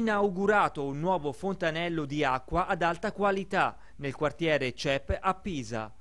inaugurato un nuovo fontanello di acqua ad alta qualità nel quartiere CEP a Pisa.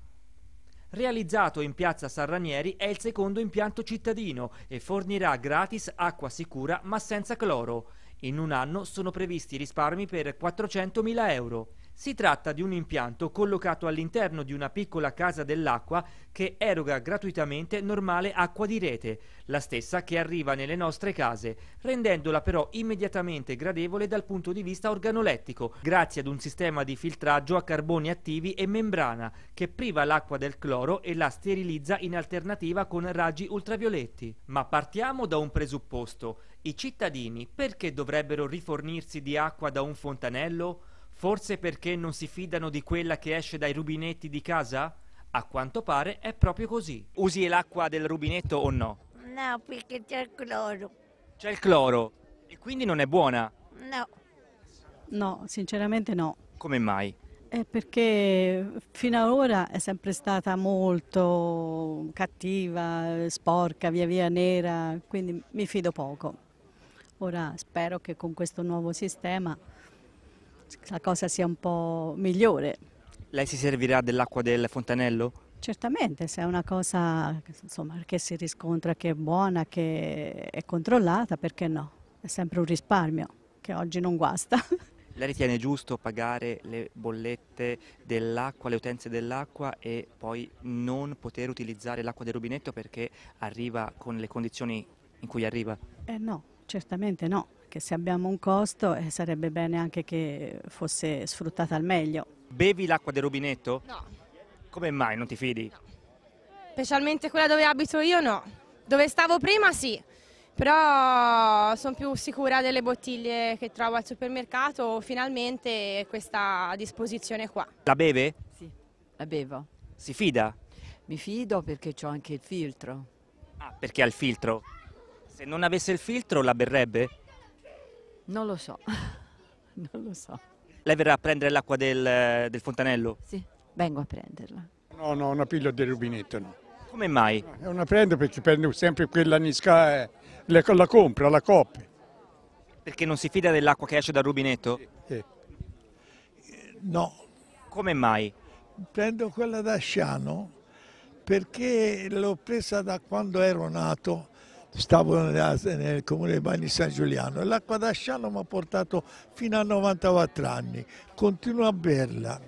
Realizzato in piazza San Ranieri è il secondo impianto cittadino e fornirà gratis acqua sicura ma senza cloro. In un anno sono previsti risparmi per 400.000 euro. Si tratta di un impianto collocato all'interno di una piccola casa dell'acqua che eroga gratuitamente normale acqua di rete, la stessa che arriva nelle nostre case, rendendola però immediatamente gradevole dal punto di vista organolettico, grazie ad un sistema di filtraggio a carboni attivi e membrana che priva l'acqua del cloro e la sterilizza in alternativa con raggi ultravioletti. Ma partiamo da un presupposto. I cittadini perché dovrebbero rifornirsi di acqua da un fontanello? Forse perché non si fidano di quella che esce dai rubinetti di casa? A quanto pare è proprio così. Usi l'acqua del rubinetto o no? No, perché c'è il cloro. C'è il cloro e quindi non è buona? No. No, sinceramente no. Come mai? È perché fino ad ora è sempre stata molto cattiva, sporca, via via nera, quindi mi fido poco. Ora spero che con questo nuovo sistema la cosa sia un po' migliore. Lei si servirà dell'acqua del fontanello? Certamente, se è una cosa insomma, che si riscontra che è buona, che è controllata, perché no? È sempre un risparmio che oggi non guasta. Lei ritiene giusto pagare le bollette dell'acqua, le utenze dell'acqua e poi non poter utilizzare l'acqua del rubinetto perché arriva con le condizioni in cui arriva? Eh no, Certamente no, che se abbiamo un costo eh, sarebbe bene anche che fosse sfruttata al meglio. Bevi l'acqua del rubinetto? No. Come mai non ti fidi? No. Specialmente quella dove abito io no. Dove stavo prima sì, però sono più sicura delle bottiglie che trovo al supermercato, finalmente questa disposizione qua. La beve? Sì, la bevo. Si fida? Mi fido perché ho anche il filtro. Ah, perché ha il filtro? Se non avesse il filtro la berrebbe? Non lo so, non lo so. Lei verrà a prendere l'acqua del, del, fontanello? Sì, vengo a prenderla. No, no, una piglia del rubinetto, no. Come mai? Non la prendo perché prendo sempre quella nisca, eh, la, la compra, la coppia. Perché non si fida dell'acqua che esce dal rubinetto? Sì, sì. No. Come mai? Prendo quella da Sciano perché l'ho presa da quando ero nato stavo nella, nel comune di Bagni San Giuliano e l'acqua d'Asciano mi ha portato fino a 94 anni, continuo a berla.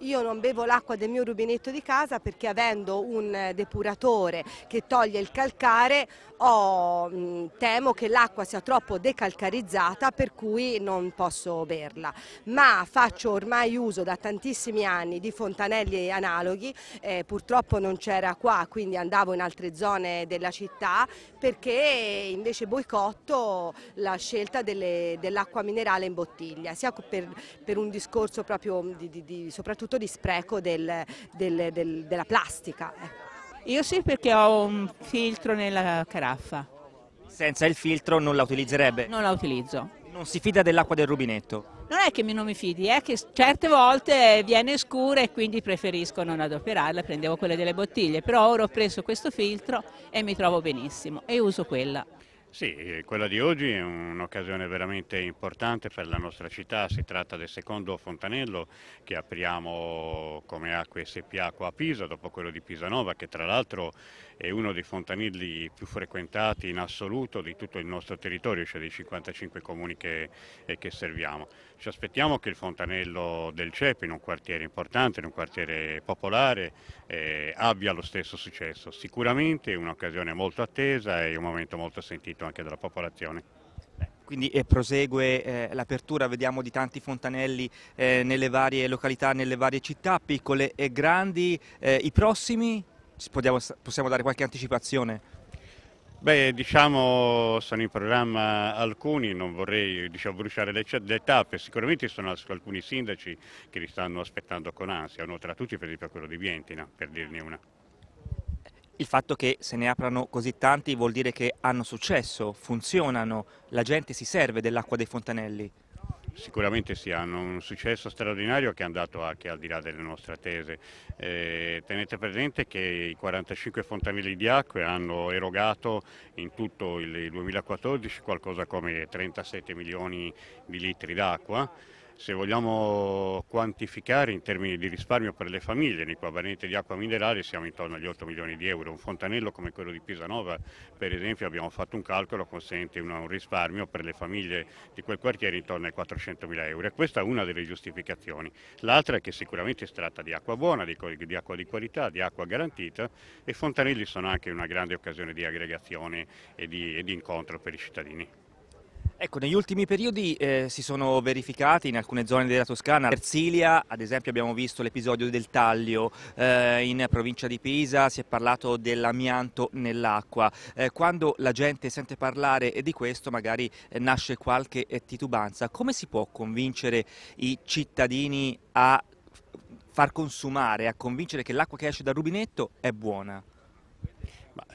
Io non bevo l'acqua del mio rubinetto di casa perché avendo un eh, depuratore che toglie il calcare ho, mm, temo che l'acqua sia troppo decalcarizzata per cui non posso berla. Ma faccio ormai uso da tantissimi anni di fontanelli analoghi, eh, purtroppo non c'era qua quindi andavo in altre zone della città perché invece boicotto la scelta dell'acqua dell minerale in bottiglia, sia per, per un discorso proprio di, di, di soprattutto soprattutto di spreco del, del, del, della plastica. Ecco. Io sì perché ho un filtro nella caraffa. Senza il filtro non la utilizzerebbe? Non la utilizzo. Non si fida dell'acqua del rubinetto? Non è che non mi fidi, è che certe volte viene scura e quindi preferisco non adoperarla, prendevo quelle delle bottiglie, però ora ho preso questo filtro e mi trovo benissimo e uso quella. Sì, quella di oggi è un'occasione veramente importante per la nostra città, si tratta del secondo fontanello che apriamo come Acque SPA qua a Pisa, dopo quello di Pisanova che tra l'altro è uno dei fontanilli più frequentati in assoluto di tutto il nostro territorio, cioè dei 55 comuni che, eh, che serviamo. Ci aspettiamo che il fontanello del CEP, in un quartiere importante, in un quartiere popolare, eh, abbia lo stesso successo. Sicuramente è un'occasione molto attesa e un momento molto sentito anche dalla popolazione. Quindi eh, prosegue eh, l'apertura, vediamo di tanti fontanelli eh, nelle varie località, nelle varie città, piccole e grandi. Eh, I prossimi? Possiamo, possiamo dare qualche anticipazione? Beh, diciamo, sono in programma alcuni, non vorrei diciamo, bruciare le, le, tappe, sicuramente sono alcuni sindaci che li stanno aspettando con ansia, uno tra tutti per esempio quello di Vientina, per dirne una. Il fatto che se ne aprano così tanti vuol dire che hanno successo, funzionano, la gente si serve dell'acqua dei fontanelli sicuramente sì, hanno un successo straordinario che è andato anche al di là delle nostre attese. Eh, tenete presente che i 45 fontanelli di acque hanno erogato in tutto il 2014 qualcosa come 37 milioni di litri d'acqua se vogliamo quantificare in termini di risparmio per le famiglie, nei quadranti di acqua minerale siamo intorno agli 8 milioni di euro. Un fontanello come quello di Pisanova, per esempio, abbiamo fatto un calcolo, consente un risparmio per le famiglie di quel quartiere intorno ai 400 mila euro. E questa è una delle giustificazioni. L'altra è che sicuramente si tratta di acqua buona, di, di acqua di qualità, di acqua garantita e fontanelli sono anche una grande occasione di aggregazione e di, e di incontro per i cittadini. Ecco, negli ultimi periodi eh, si sono verificati in alcune zone della Toscana, Erzilia ad esempio abbiamo visto l'episodio del taglio, eh, in provincia di Pisa si è parlato dell'amianto nell'acqua, eh, quando la gente sente parlare di questo magari eh, nasce qualche eh, titubanza, come si può convincere i cittadini a far consumare, a convincere che l'acqua che esce dal rubinetto è buona?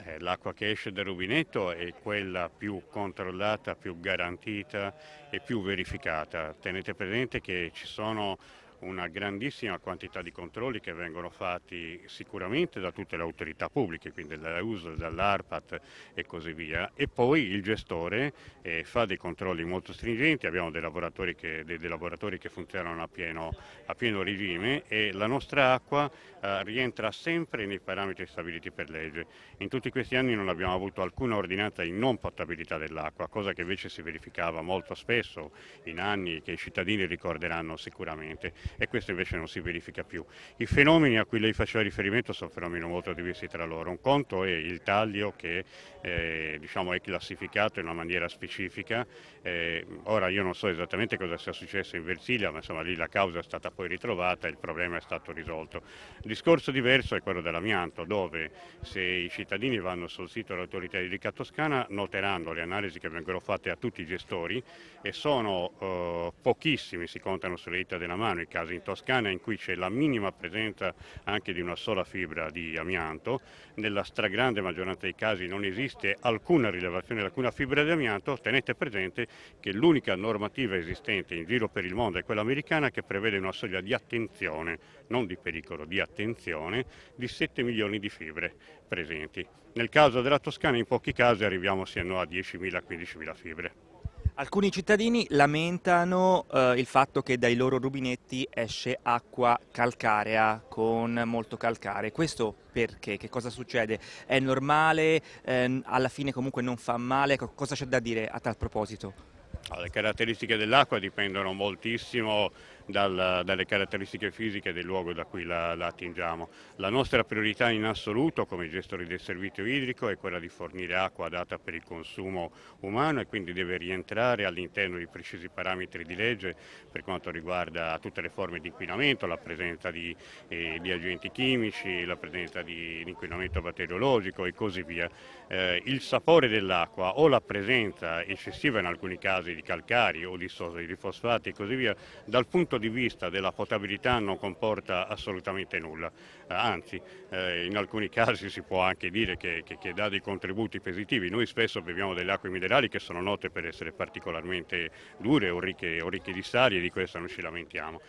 Eh, l'acqua che esce dal rubinetto è quella più controllata, più garantita e più verificata. Tenete presente che ci sono una grandissima quantità di controlli che vengono fatti sicuramente da tutte le autorità pubbliche, quindi dall'USL, dall'ARPAT e così via, e poi il gestore eh, fa dei controlli molto stringenti, abbiamo dei laboratori che, dei, dei laboratori che funzionano a pieno, a pieno, regime e la nostra acqua eh, rientra sempre nei parametri stabiliti per legge. In tutti questi anni non abbiamo avuto alcuna ordinanza di non potabilità dell'acqua, cosa che invece si verificava molto spesso in anni che i cittadini ricorderanno sicuramente e questo invece non si verifica più. I fenomeni a cui lei faceva riferimento sono fenomeni molto diversi tra loro. Un conto è il taglio che eh, diciamo è classificato in una maniera specifica. Eh, ora io non so esattamente cosa sia successo in Versilia, ma insomma lì la causa è stata poi ritrovata e il problema è stato risolto. Il discorso diverso è quello dell'amianto, dove se i cittadini vanno sul sito dell'autorità di Ricca Toscana noteranno le analisi che vengono fatte a tutti i gestori e sono eh, pochissimi, si contano sulle dita della mano i casi casi in Toscana in cui c'è la minima presenza anche di una sola fibra di amianto, nella stragrande maggioranza dei casi non esiste alcuna rilevazione di alcuna fibra di amianto, tenete presente che l'unica normativa esistente in giro per il mondo è quella americana che prevede una soglia di attenzione, non di pericolo, di attenzione, di 7 milioni di fibre presenti. Nel caso della Toscana in pochi casi arriviamo sino a 10.000-15.000 fibre. Alcuni cittadini lamentano eh, il fatto che dai loro rubinetti esce acqua calcarea con molto calcare. Questo perché? Che cosa succede? È normale? Eh, alla fine comunque non fa male? Cosa c'è da dire a tal proposito? Ah, le caratteristiche dell'acqua dipendono moltissimo dal, dalle caratteristiche fisiche del luogo da cui la, la attingiamo. La nostra priorità in assoluto come gestori del servizio idrico è quella di fornire acqua adatta per il consumo umano e quindi deve rientrare all'interno di precisi parametri di legge per quanto riguarda tutte le forme di inquinamento, la presenza di, eh, di agenti chimici, la presenza di, inquinamento batteriologico e così via. Eh, il sapore dell'acqua o la presenza eccessiva in alcuni casi di calcari o di, di fosfati e così via, dal punto di vista della potabilità non comporta assolutamente nulla, eh, anzi eh, in alcuni casi si può anche dire che, che, che dà dei contributi positivi, noi spesso beviamo delle acque minerali che sono note per essere particolarmente dure o ricche, o ricche di sali e di questo non ci lamentiamo.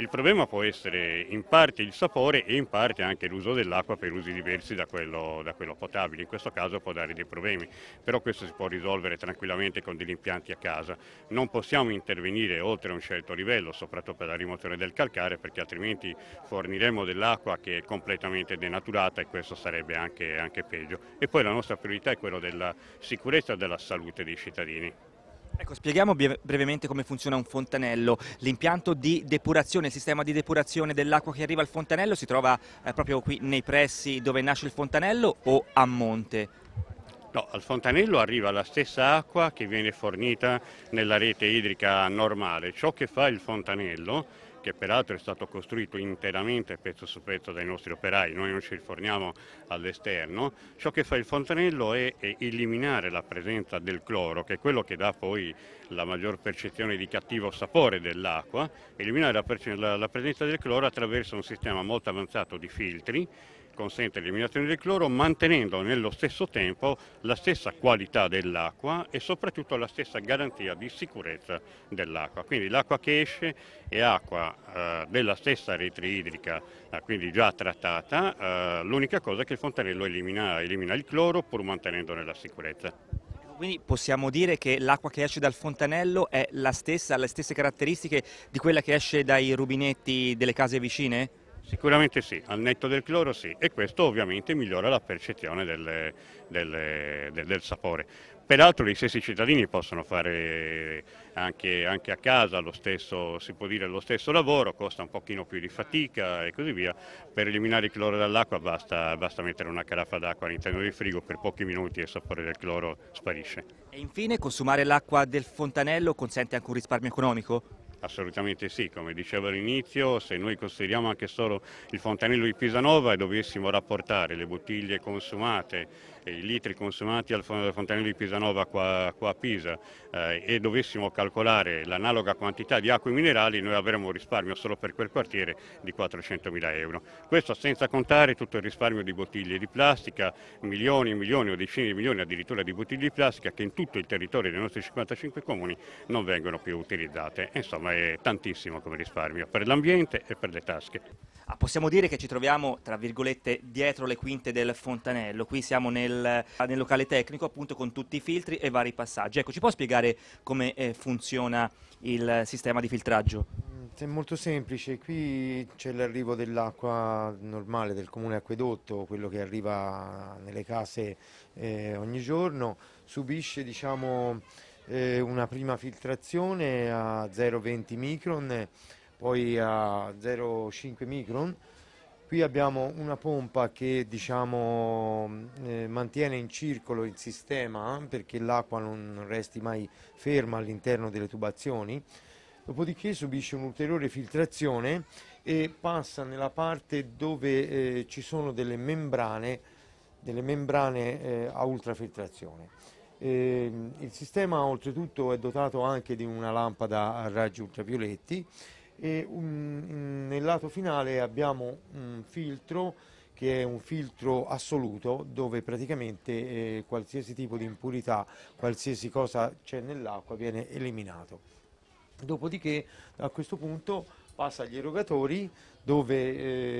Il problema può essere in parte il sapore e in parte anche l'uso dell'acqua per usi diversi da quello, da quello, potabile, in questo caso può dare dei problemi, però questo si può risolvere tranquillamente con degli impianti a casa. Non possiamo intervenire oltre a un certo livello, soprattutto per la rimozione del calcare, perché altrimenti forniremo dell'acqua che è completamente denaturata e questo sarebbe anche, anche peggio. E poi la nostra priorità è quella della sicurezza e della salute dei cittadini. Ecco, spieghiamo brevemente come funziona un fontanello. L'impianto di depurazione, il sistema di depurazione dell'acqua che arriva al fontanello si trova eh, proprio qui nei pressi dove nasce il fontanello o a monte? No, al fontanello arriva la stessa acqua che viene fornita nella rete idrica normale. Ciò che fa il fontanello che peraltro è stato costruito interamente pezzo su pezzo dai nostri operai, noi non ci riforniamo all'esterno, ciò che fa il fontanello è, è eliminare la presenza del cloro, che è quello che dà poi la maggior percezione di cattivo sapore dell'acqua, eliminare la, la, la presenza del cloro attraverso un sistema molto avanzato di filtri consente l'eliminazione del cloro mantenendo nello stesso tempo la stessa qualità dell'acqua e soprattutto la stessa garanzia di sicurezza dell'acqua. Quindi l'acqua che esce è acqua eh, della stessa rete idrica, eh, quindi già trattata, eh, l'unica cosa è che il fontanello elimina, elimina il cloro pur mantenendone la sicurezza quindi possiamo dire che l'acqua che esce dal fontanello è la stessa, ha le stesse caratteristiche di quella che esce dai rubinetti delle case vicine? Sicuramente sì, al netto del cloro sì e questo ovviamente migliora la percezione del, del, del, del sapore. Peraltro gli stessi cittadini possono fare anche, anche a casa lo stesso, dire, lo stesso, lavoro, costa un pochino più di fatica e così via. Per eliminare il cloro dall'acqua basta, basta, mettere una caraffa d'acqua all'interno del frigo per pochi minuti e il sapore del cloro sparisce. E infine consumare l'acqua del fontanello consente anche un risparmio economico? Assolutamente sì, come dicevo all'inizio, se noi consideriamo anche solo il fontanello di Pisanova e dovessimo rapportare le bottiglie consumate i litri consumati al fontanello di Pisanova qua, qua a Pisa eh, e dovessimo calcolare l'analoga quantità di acque minerali noi avremmo un risparmio solo per quel quartiere di 400 mila euro. Questo senza contare tutto il risparmio di bottiglie di plastica, milioni e milioni o decine di milioni addirittura di bottiglie di plastica che in tutto il territorio dei nostri 55 comuni non vengono più utilizzate. Insomma è tantissimo come risparmio per l'ambiente e per le tasche. Ah, possiamo dire che ci troviamo, tra virgolette, dietro le quinte del fontanello. Qui siamo nel, nel locale tecnico, appunto, con tutti i filtri e vari passaggi. Ecco, ci può spiegare come eh, funziona il sistema di filtraggio? Mm, è molto semplice, qui c'è l'arrivo dell'acqua normale del comune acquedotto, quello che arriva nelle case eh, ogni giorno, subisce diciamo, eh, una prima filtrazione a 0,20 micron poi a 0,5 micron. Qui abbiamo una pompa che diciamo, eh, mantiene in circolo il sistema perché l'acqua non resti mai ferma all'interno delle tubazioni, dopodiché subisce un'ulteriore filtrazione e passa nella parte dove eh, ci sono delle membrane, delle membrane eh, a ultrafiltrazione. Ehm, il sistema oltretutto è dotato anche di una lampada a raggi ultravioletti e un, nel lato finale abbiamo un filtro che è un filtro assoluto dove praticamente eh, qualsiasi tipo di impurità, qualsiasi cosa c'è nell'acqua viene eliminato. Dopodiché a questo punto passa agli erogatori dove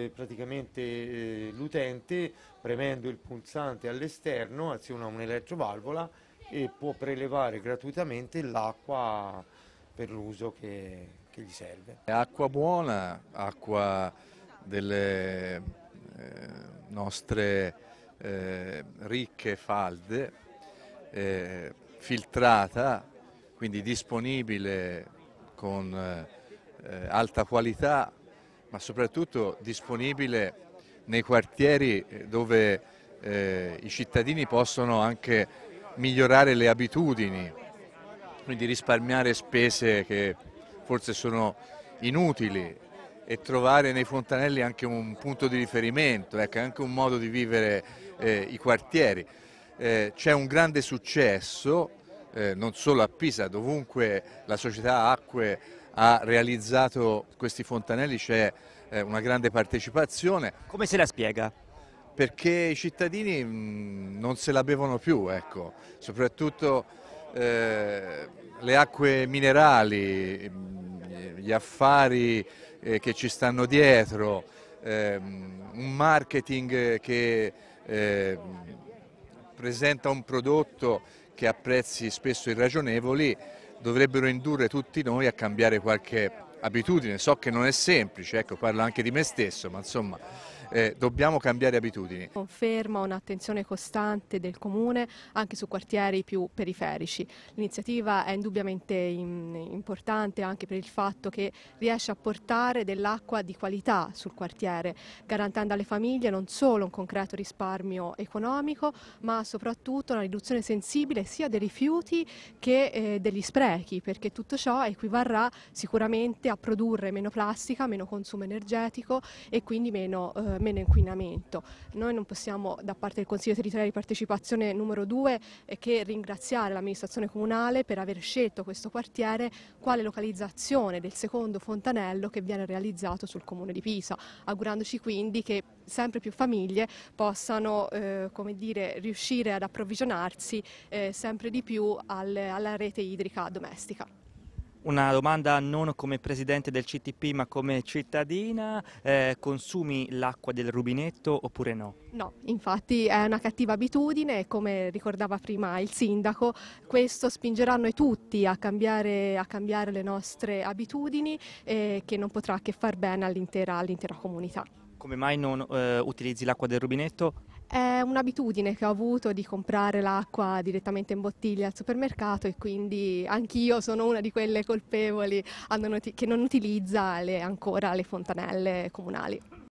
eh, praticamente eh, l'utente premendo il pulsante all'esterno aziona un'elettrovalvola e può prelevare gratuitamente l'acqua per l'uso che, che gli serve. Acqua buona, acqua delle eh, nostre eh, ricche falde, eh, filtrata, quindi disponibile con eh, alta qualità, ma soprattutto disponibile nei quartieri dove eh, i cittadini possono anche migliorare le abitudini, quindi risparmiare spese che forse sono inutili e trovare nei fontanelli anche un punto di riferimento, ecco, anche un modo di vivere eh, i quartieri. Eh, C'è un grande successo, eh, non solo a Pisa, dovunque la società Acque ha realizzato questi fontanelli c'è eh, una grande partecipazione. Come se la spiega? Perché i cittadini mh, mm, non se la bevono più, ecco. soprattutto eh, le acque minerali, mm, gli affari eh, che ci stanno dietro, ehm, un marketing che eh, presenta un prodotto che a prezzi spesso irragionevoli dovrebbero indurre tutti noi a cambiare qualche abitudine. So che non è semplice, ecco, parlo anche di me stesso, ma insomma eh, dobbiamo cambiare abitudini. Conferma un'attenzione costante del Comune anche su quartieri più periferici. L'iniziativa è indubbiamente in, importante anche per il fatto che riesce a portare dell'acqua di qualità sul quartiere, garantendo alle famiglie non solo un concreto risparmio economico, ma soprattutto una riduzione sensibile sia dei rifiuti che eh, degli sprechi, perché tutto ciò equivarrà sicuramente a produrre meno plastica, meno consumo energetico e quindi meno eh, meno inquinamento. Noi non possiamo da parte del Consiglio territoriale di partecipazione numero 2 che ringraziare l'amministrazione comunale per aver scelto questo quartiere quale localizzazione del secondo fontanello che viene realizzato sul comune di Pisa, augurandoci quindi che sempre più famiglie possano eh, dire, riuscire ad approvvigionarsi eh, sempre di più al, alla rete idrica domestica. Una domanda non come presidente del CTP ma come cittadina, eh, consumi l'acqua del rubinetto oppure no? No, infatti è una cattiva abitudine e come ricordava prima il sindaco, questo spingerà noi tutti a cambiare, a cambiare le nostre abitudini eh, che non potrà che far bene all'intera all comunità. Come mai non eh, utilizzi l'acqua del rubinetto? È un'abitudine che ho avuto di comprare l'acqua direttamente in bottiglia al supermercato e quindi anch'io sono una di quelle colpevoli che non utilizza le, ancora le fontanelle comunali.